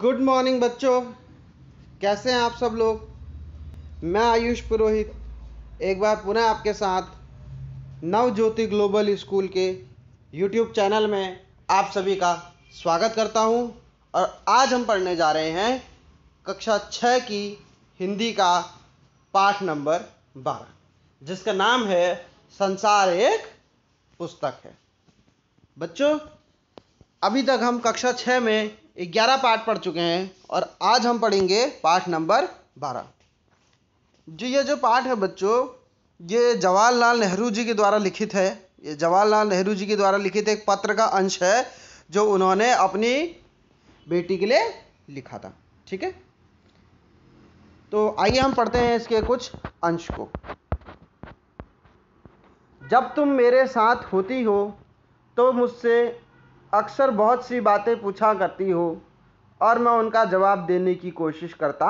good morning बच्चों कैसे हैं आप सब लोग मैं आयुष पुरोहित एक बार पुनः आपके साथ नव ज्योति ग्लोबल स्कूल के यूट्यूब चैनल में आप सभी का स्वागत करता हूं और आज हम पढ़ने जा रहे हैं कक्षा छः की हिंदी का पाठ नंबर बारह जिसका नाम है संसार एक पुस्तक है बच्चों अभी तक हम कक्षा छः में ग्यारह पाठ पढ़ चुके हैं और आज हम पढ़ेंगे पाठ नंबर बारह जो ये जो पाठ है बच्चों ये जवाहरलाल नेहरू जी के द्वारा लिखित है ये जवाहरलाल नेहरू जी के द्वारा लिखित एक पत्र का अंश है जो उन्होंने अपनी बेटी के लिए लिखा था ठीक है तो आइए हम पढ़ते हैं इसके कुछ अंश को जब तुम मेरे साथ होती हो तो मुझसे अक्सर बहुत सी बातें पूछा करती हो और मैं उनका जवाब देने की कोशिश करता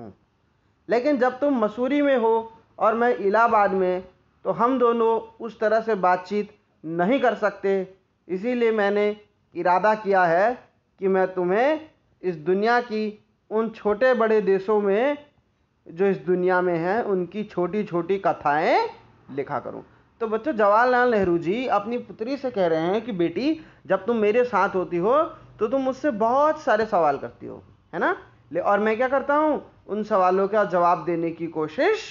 हूँ लेकिन जब तुम मसूरी में हो और मैं इलाहाबाद में तो हम दोनों उस तरह से बातचीत नहीं कर सकते इसीलिए मैंने इरादा किया है कि मैं तुम्हें इस दुनिया की उन छोटे बड़े देशों में जो इस दुनिया में हैं उनकी छोटी छोटी कथाएं लिखा करूं तो बच्चों जवाहरलाल नेहरू जी अपनी पुत्री से कह रहे हैं कि बेटी जब तुम मेरे साथ होती हो तो तुम मुझसे बहुत सारे सवाल करती हो है ना ले और मैं क्या करता हूँ उन सवालों का जवाब देने की कोशिश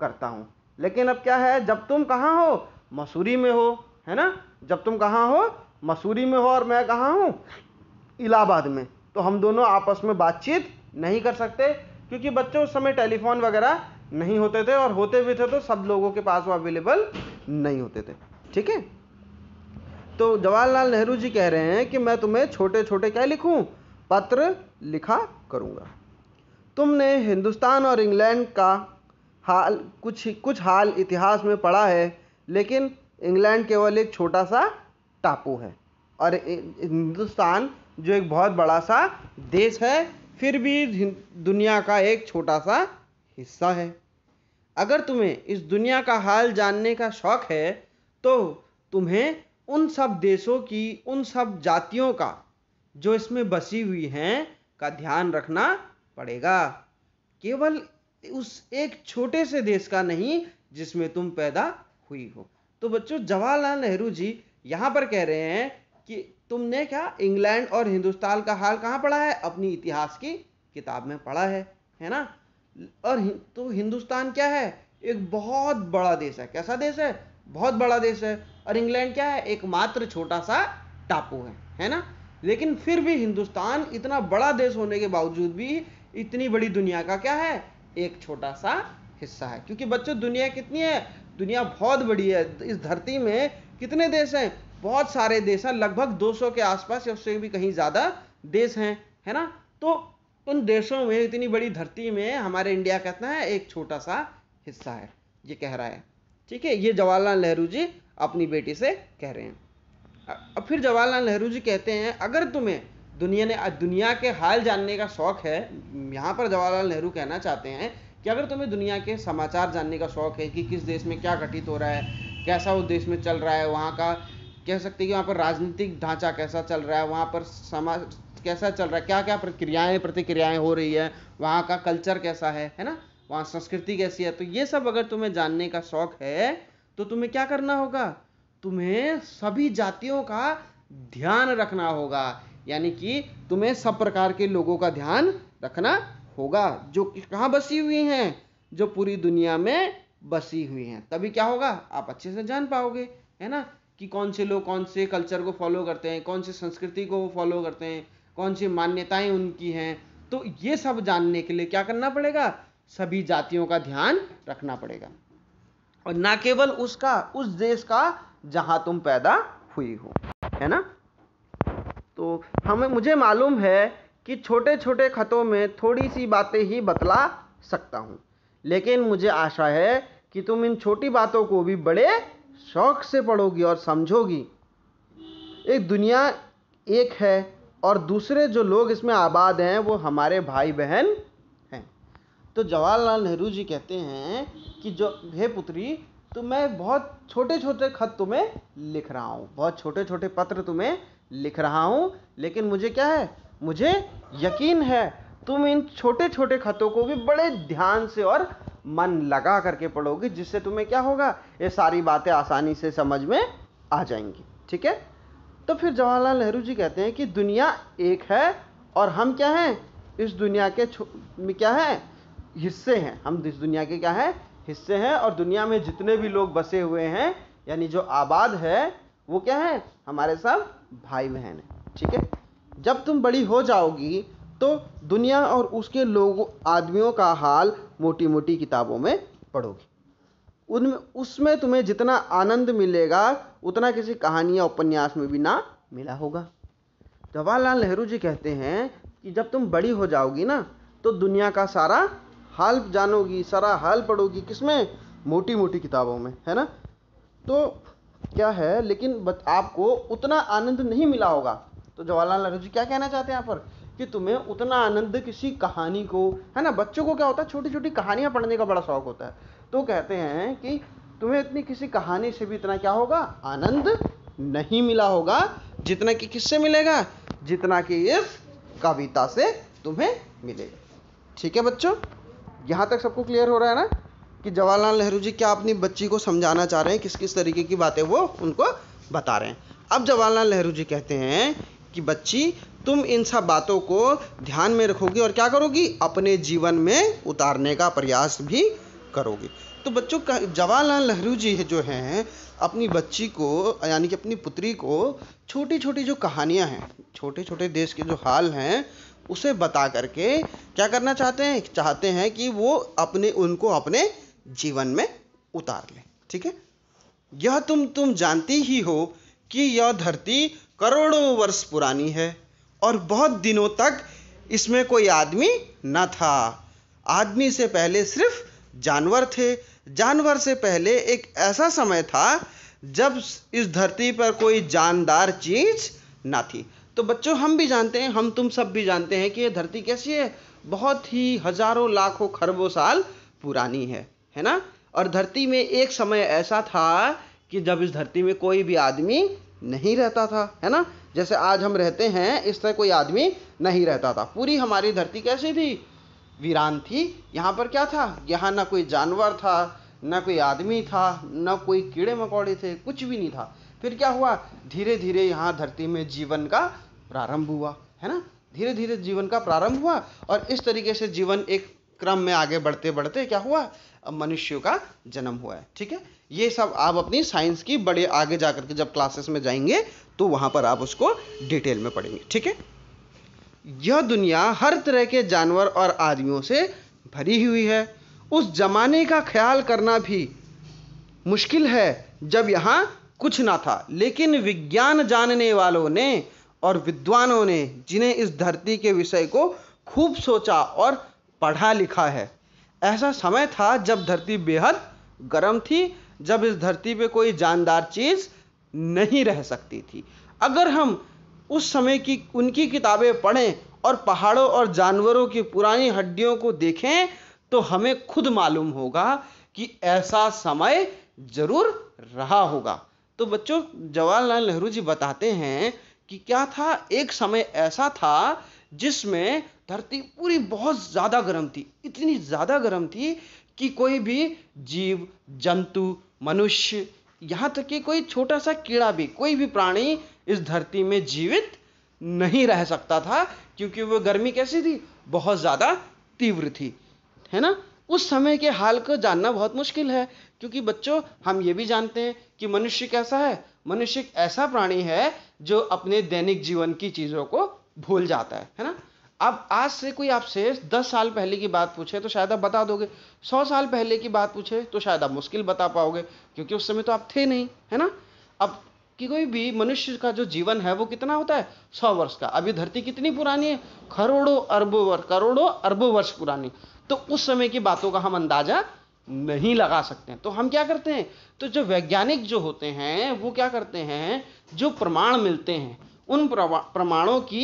करता हूँ लेकिन अब क्या है जब तुम कहाँ हो मसूरी में हो है ना जब तुम कहाँ हो मसूरी में हो और मैं कहाँ हूँ इलाहाबाद में तो हम दोनों आपस में बातचीत नहीं कर सकते क्योंकि बच्चों उस समय टेलीफोन वगैरह नहीं होते थे और होते भी थे तो सब लोगों के पास वो अवेलेबल नहीं होते थे ठीक है तो जवाहरलाल नेहरू जी कह रहे हैं कि मैं तुम्हें छोटे छोटे क्या लिखूं पत्र लिखा करूंगा तुमने हिंदुस्तान और इंग्लैंड का हाल कुछ कुछ हाल इतिहास में पढ़ा है लेकिन इंग्लैंड केवल एक छोटा सा टापू है और हिंदुस्तान जो एक बहुत बड़ा सा देश है फिर भी दुनिया का एक छोटा सा हिस्सा है अगर तुम्हें इस दुनिया का हाल जानने का शौक़ है तो तुम्हें उन सब देशों की उन सब जातियों का जो इसमें बसी हुई हैं का ध्यान रखना पड़ेगा केवल उस एक छोटे से देश का नहीं जिसमें तुम पैदा हुई हो तो बच्चों जवाहरलाल नेहरू जी यहाँ पर कह रहे हैं कि तुमने क्या इंग्लैंड और हिंदुस्तान का हाल कहाँ पढ़ा है अपनी इतिहास की किताब में पढ़ा है है ना और तो हिंदुस्तान क्या है एक बहुत बड़ा देश है कैसा देश है बहुत बड़ा देश है और इंग्लैंड क्या है एकमात्र छोटा सा टापू है है ना लेकिन फिर भी हिंदुस्तान इतना बड़ा देश होने के बावजूद भी इतनी बड़ी दुनिया का क्या है एक छोटा सा हिस्सा है क्योंकि बच्चों दुनिया कितनी है दुनिया बहुत बड़ी है इस धरती में कितने देश हैं बहुत सारे देश हैं लगभग 200 के आसपास या उससे भी कहीं ज़्यादा देश हैं है ना तो उन देशों में इतनी बड़ी धरती में हमारे इंडिया का इतना एक छोटा सा हिस्सा है ये कह रहा है ठीक है ये जवाहरलाल नेहरू जी अपनी बेटी से कह रहे हैं अब फिर जवाहरलाल नेहरू जी कहते हैं अगर तुम्हें दुनिया ने दुनिया के हाल जानने का शौक है यहाँ पर जवाहरलाल नेहरू कहना चाहते हैं कि अगर तुम्हें दुनिया के समाचार जानने का शौक है कि किस देश में क्या घटित हो रहा है कैसा उस देश में चल रहा है वहाँ का कह सकते हैं कि वहाँ पर राजनीतिक ढांचा कैसा चल रहा है वहाँ पर समाज कैसा चल रहा है क्या क्या प्रक्रियाएं प्रतिक्रियाएं हो रही है वहाँ का कल्चर कैसा है है ना वहाँ संस्कृति कैसी है तो ये सब अगर तुम्हें जानने का शौक है तो तुम्हें क्या करना होगा तुम्हें सभी जातियों का ध्यान रखना होगा यानी कि तुम्हें सब प्रकार के लोगों का ध्यान रखना होगा जो कहाँ बसी हुई हैं जो पूरी दुनिया में बसी हुई हैं तभी क्या होगा आप अच्छे से जान पाओगे है ना कि कौन से लोग कौन से कल्चर को फॉलो करते हैं कौन से संस्कृति को फॉलो करते हैं कौन सी मान्यताएं उनकी हैं तो ये सब जानने के लिए क्या करना पड़ेगा सभी जातियों का ध्यान रखना पड़ेगा और ना केवल उसका उस देश का जहां तुम पैदा हुई हो है ना तो हमें मुझे मालूम है कि छोटे छोटे खतों में थोड़ी सी बातें ही बतला सकता हूँ लेकिन मुझे आशा है कि तुम इन छोटी बातों को भी बड़े शौक से पढ़ोगी और समझोगी एक दुनिया एक है और दूसरे जो लोग इसमें आबाद हैं वो हमारे भाई बहन हैं तो जवाहरलाल नेहरू जी कहते हैं कि जो हे पुत्री तो मैं बहुत छोटे छोटे खत तुम्हें लिख रहा हूँ बहुत छोटे छोटे पत्र तुम्हें लिख रहा हूँ लेकिन मुझे क्या है मुझे यकीन है तुम इन छोटे छोटे खतों को भी बड़े ध्यान से और मन लगा करके पढ़ोगे जिससे तुम्हें क्या होगा ये सारी बातें आसानी से समझ में आ जाएंगी ठीक है तो फिर जवाहरलाल नेहरू जी कहते हैं कि दुनिया एक है और हम क्या हैं इस दुनिया के में क्या है हिस्से हैं हम इस दुनिया के क्या हैं हिस्से हैं और दुनिया में जितने भी लोग बसे हुए हैं यानी जो आबाद है वो क्या है हमारे सब भाई बहन हैं ठीक है जब तुम बड़ी हो जाओगी तो दुनिया और उसके लोगों आदमियों का हाल मोटी मोटी किताबों में पढ़ोगी उनमें उसमें तुम्हें जितना आनंद मिलेगा उतना किसी कहानी या उपन्यास में भी ना मिला होगा जवाहरलाल नेहरू जी कहते हैं कि जब तुम बड़ी हो जाओगी ना तो दुनिया का सारा हाल जानोगी सारा हाल पढ़ोगी किसमें मोटी मोटी किताबों में है ना तो क्या है लेकिन आपको उतना आनंद नहीं मिला होगा तो जवाहरलाल नेहरू जी क्या कहना चाहते हैं यहाँ पर कि तुम्हें उतना आनंद किसी कहानी को है ना बच्चों को क्या होता है छोटी छोटी कहानियाँ पढ़ने का बड़ा शौक होता है तो कहते हैं कि तुम्हें इतनी किसी कहानी से भी इतना क्या होगा आनंद नहीं मिला होगा जितना कि किससे मिलेगा जितना कि इस कविता से तुम्हें मिलेगा ठीक है बच्चों यहाँ तक सबको क्लियर हो रहा है ना कि जवाहरलाल नेहरू जी क्या अपनी बच्ची को समझाना चाह रहे हैं किस किस तरीके की बातें वो उनको बता रहे हैं अब जवाहरलाल नेहरू जी कहते हैं कि बच्ची तुम इन सब बातों को ध्यान में रखोगी और क्या करोगी अपने जीवन में उतारने का प्रयास भी करोगे तो बच्चों का जवाहरलाल नेहरू जी जो हैं अपनी बच्ची को यानी कि अपनी पुत्री को छोटी छोटी जो कहानियां हैं छोटे छोटे देश के जो हाल हैं उसे बता करके क्या करना चाहते हैं चाहते हैं कि वो अपने उनको अपने जीवन में उतार लें ठीक है यह तुम तुम जानती ही हो कि यह धरती करोड़ों वर्ष पुरानी है और बहुत दिनों तक इसमें कोई आदमी न था आदमी से पहले सिर्फ जानवर थे जानवर से पहले एक ऐसा समय था जब इस धरती पर कोई जानदार चीज ना थी तो बच्चों हम भी जानते हैं हम तुम सब भी जानते हैं कि ये धरती कैसी है बहुत ही हजारों लाखों खरबों साल पुरानी है है ना और धरती में एक समय ऐसा था कि जब इस धरती में कोई भी आदमी नहीं रहता था है ना जैसे आज हम रहते हैं इस तरह कोई आदमी नहीं रहता था पूरी हमारी धरती कैसी थी वीरान थी यहाँ पर क्या था यहाँ ना कोई जानवर था ना कोई आदमी था ना कोई कीड़े मकोड़े थे कुछ भी नहीं था फिर क्या हुआ धीरे धीरे यहाँ धरती में जीवन का प्रारंभ हुआ है ना धीरे धीरे जीवन का प्रारंभ हुआ और इस तरीके से जीवन एक क्रम में आगे बढ़ते बढ़ते क्या हुआ मनुष्य का जन्म हुआ है ठीक है ये सब आप अपनी साइंस की बड़े आगे जा करके जब क्लासेस में जाएंगे तो वहां पर आप उसको डिटेल में पढ़ेंगे ठीक है यह दुनिया हर तरह के जानवर और आदमियों से भरी हुई है उस जमाने का ख्याल करना भी मुश्किल है जब यहाँ कुछ ना था लेकिन विज्ञान जानने वालों ने और विद्वानों ने जिन्हें इस धरती के विषय को खूब सोचा और पढ़ा लिखा है ऐसा समय था जब धरती बेहद गर्म थी जब इस धरती पे कोई जानदार चीज़ नहीं रह सकती थी अगर हम उस समय की उनकी किताबें पढ़ें और पहाड़ों और जानवरों की पुरानी हड्डियों को देखें तो हमें खुद मालूम होगा कि ऐसा समय जरूर रहा होगा तो बच्चों जवाहरलाल नेहरू जी बताते हैं कि क्या था एक समय ऐसा था जिसमें धरती पूरी बहुत ज़्यादा गर्म थी इतनी ज़्यादा गर्म थी कि कोई भी जीव जंतु मनुष्य यहाँ तक कि कोई छोटा सा कीड़ा भी कोई भी प्राणी इस धरती में जीवित नहीं रह सकता था क्योंकि वो गर्मी कैसी थी बहुत ज़्यादा तीव्र थी है ना उस समय के हाल को जानना बहुत मुश्किल है क्योंकि बच्चों हम ये भी जानते हैं कि मनुष्य कैसा है मनुष्य एक ऐसा प्राणी है जो अपने दैनिक जीवन की चीज़ों को भूल जाता है है ना अब आज से कोई आपसे दस साल पहले की बात पूछे तो शायद आप बता दोगे सौ साल पहले की बात पूछे तो शायद आप मुश्किल बता पाओगे क्योंकि उस समय तो आप थे नहीं है ना अब कि कोई भी मनुष्य का जो जीवन है वो कितना होता है सौ वर्ष का अभी धरती कितनी पुरानी है करोड़ों अरबों वर्ष करोड़ों अरबों वर्ष पुरानी तो उस समय की बातों का हम अंदाजा नहीं लगा सकते हैं तो हम क्या करते हैं तो जो वैज्ञानिक जो होते हैं वो क्या करते हैं जो प्रमाण मिलते हैं उन प्रमाणों की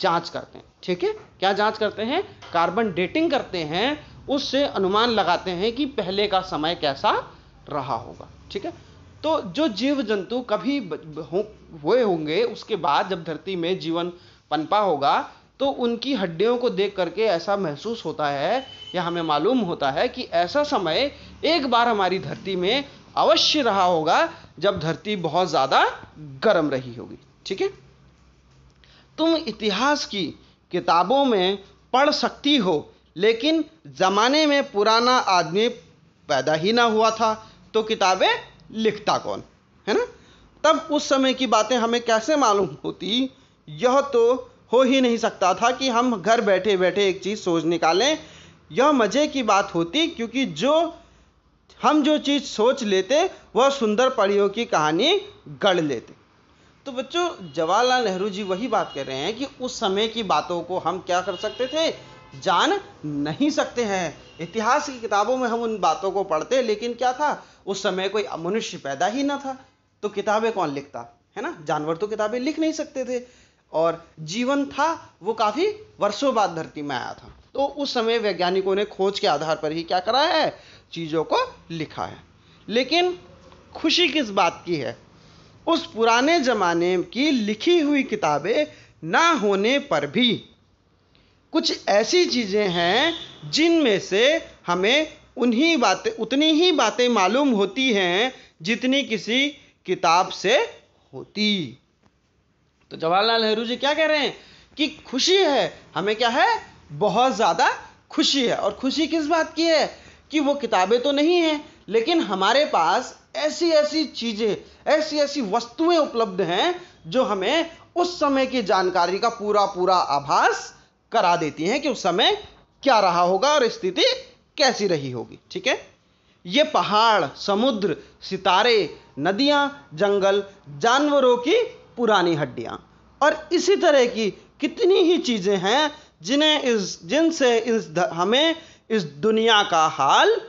जांच करते हैं ठीक है क्या जांच करते हैं कार्बन डेटिंग करते हैं उससे अनुमान लगाते हैं कि पहले का समय कैसा रहा होगा ठीक है तो जो जीव जंतु कभी हो, हुए होंगे उसके बाद जब धरती में जीवन पनपा होगा तो उनकी हड्डियों को देख करके ऐसा महसूस होता है या हमें मालूम होता है कि ऐसा समय एक बार हमारी धरती में अवश्य रहा होगा जब धरती बहुत ज़्यादा गर्म रही होगी ठीक है तुम इतिहास की किताबों में पढ़ सकती हो लेकिन ज़माने में पुराना आदमी पैदा ही ना हुआ था तो किताबें लिखता कौन है ना तब उस समय की बातें हमें कैसे मालूम होती यह तो हो ही नहीं सकता था कि हम घर बैठे बैठे एक चीज़ सोच निकालें यह मज़े की बात होती क्योंकि जो हम जो चीज़ सोच लेते वह सुंदर परियों की कहानी गढ़ लेते तो बच्चों जवाहरलाल नेहरू जी वही बात कर रहे हैं कि उस समय की बातों को हम क्या कर सकते थे जान नहीं सकते हैं इतिहास की किताबों में हम उन बातों को पढ़ते लेकिन क्या था उस समय कोई मनुष्य पैदा ही ना था तो किताबें कौन लिखता है ना जानवर तो किताबें लिख नहीं सकते थे और जीवन था वो काफ़ी वर्षों बाद धरती में आया था तो उस समय वैज्ञानिकों ने खोज के आधार पर ही क्या करा है चीज़ों को लिखा है लेकिन खुशी किस बात की है उस पुराने ज़माने की लिखी हुई किताबें ना होने पर भी कुछ ऐसी चीज़ें हैं जिनमें से हमें उन्हीं बातें उतनी ही बातें मालूम होती हैं जितनी किसी किताब से होती तो जवाहरलाल नेहरू जी क्या कह रहे हैं कि खुशी है हमें क्या है बहुत ज़्यादा खुशी है और खुशी किस बात की है कि वो किताबें तो नहीं हैं लेकिन हमारे पास ऐसी ऐसी चीजें ऐसी ऐसी वस्तुएं उपलब्ध हैं जो हमें उस समय की जानकारी का पूरा पूरा आभास करा देती हैं कि उस समय क्या रहा होगा और स्थिति कैसी रही होगी ठीक है ये पहाड़ समुद्र सितारे नदियां जंगल जानवरों की पुरानी हड्डियां और इसी तरह की कितनी ही चीजें हैं जिन्हें इस जिनसे इस हमें इस दुनिया का हाल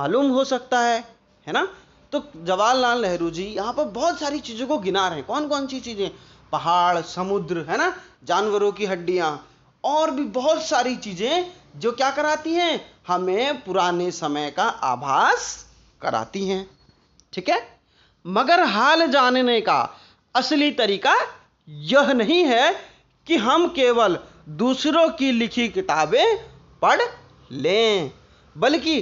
मालूम हो सकता है है ना तो जवाहरलाल नेहरू जी यहाँ पर बहुत सारी चीज़ों को गिना रहे हैं कौन कौन सी चीज़ें पहाड़ समुद्र है ना जानवरों की हड्डियाँ और भी बहुत सारी चीज़ें जो क्या कराती हैं हमें पुराने समय का आभास कराती हैं ठीक है मगर हाल जानने का असली तरीका यह नहीं है कि हम केवल दूसरों की लिखी किताबें पढ़ लें बल्कि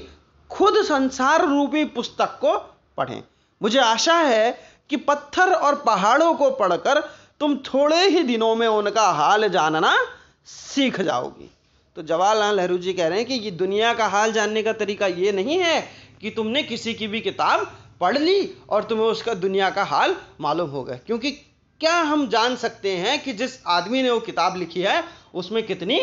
खुद संसार रूपी पुस्तक को पढ़ें मुझे आशा है कि पत्थर और पहाड़ों को पढ़कर तुम थोड़े ही दिनों में उनका हाल जानना सीख जाओगी तो जवाहरलाल नेहरू जी कह रहे हैं कि ये दुनिया का हाल जानने का तरीका ये नहीं है कि तुमने किसी की भी किताब पढ़ ली और तुम्हें उसका दुनिया का हाल मालूम हो गया क्योंकि क्या हम जान सकते हैं कि जिस आदमी ने वो किताब लिखी है उसमें कितनी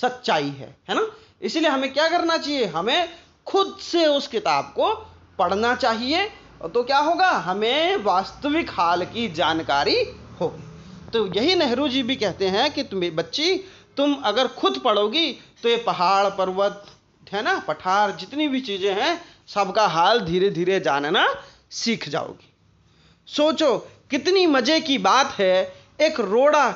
सच्चाई है है ना इसीलिए हमें क्या करना चाहिए हमें खुद से उस किताब को पढ़ना चाहिए तो क्या होगा हमें वास्तविक हाल की जानकारी होगी तो यही नेहरू जी भी कहते हैं कि तुम्हें बच्ची तुम अगर खुद पढ़ोगी तो ये पहाड़ पर्वत है ना पठार जितनी भी चीज़ें हैं सबका हाल धीरे धीरे जानना सीख जाओगी सोचो कितनी मज़े की बात है एक रोड़ा